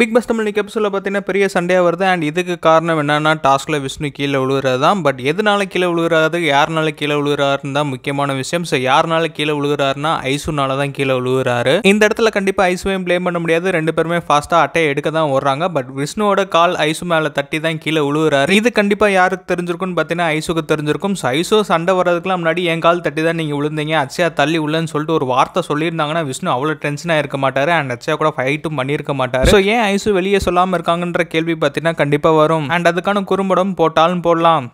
big bus Tamil எபிசோட பார்த்தீங்கன்னா பெரிய சண்டையாக வருது அண்ட் இதுக்கு காரணம் என்னென்னா டாஸ்கில் விஷ்ணு கீழே விழுகிறது தான் பட் எதனால கீழே விழுகிறாரு யாருனால கீழே விழுகிறாருன்னு தான் முக்கியமான விஷயம் ஸோ யாருனால கீழே விழுகிறாருன்னா ஐசுனால தான் கீழே விழுகிறாரு இந்த இடத்துல கண்டிப்பாக ஐசுவையும் பிளேம் பண்ண முடியாது ரெண்டு பேருமே ஃபாஸ்ட்டாக அட்டையை எடுக்க தான் வர்றாங்க பட் விஷ்ணுவோட கால் ஐசு மேலே தட்டி தான் கீழே விழுகிறாரு இது கண்டிப்பாக யாருக்கு தெரிஞ்சிருக்கும்னு பார்த்தீங்கன்னா ஐசுக்கு தெரிஞ்சிருக்கும் ஸோ ஐசு சண்டை வர்றதுக்குலாம் முன்னாடி என் கால் தட்டி தான் நீங்கள் விழுந்தீங்க அச்சயா தள்ளி உள்ளன்னு சொல்லிட்டு ஒரு வார்த்தை சொல்லியிருந்தாங்கன்னா விஷ்ணு அவ்வளோ டென்ஷனாக இருக்க மாட்டார் அண்ட் அச்சா கூட ஃபைட்டும் பண்ணியிருக்க மாட்டார் ஸோ ஏன் ஐசு வெளியே சொல்லாமல் இருக்காங்கன்ற கேள்வி பார்த்தீங்கன்னா கண்டிப்பாக வரும் அண்ட் அதுக்கான குறும்படம் போட்டாலும் போடலாம்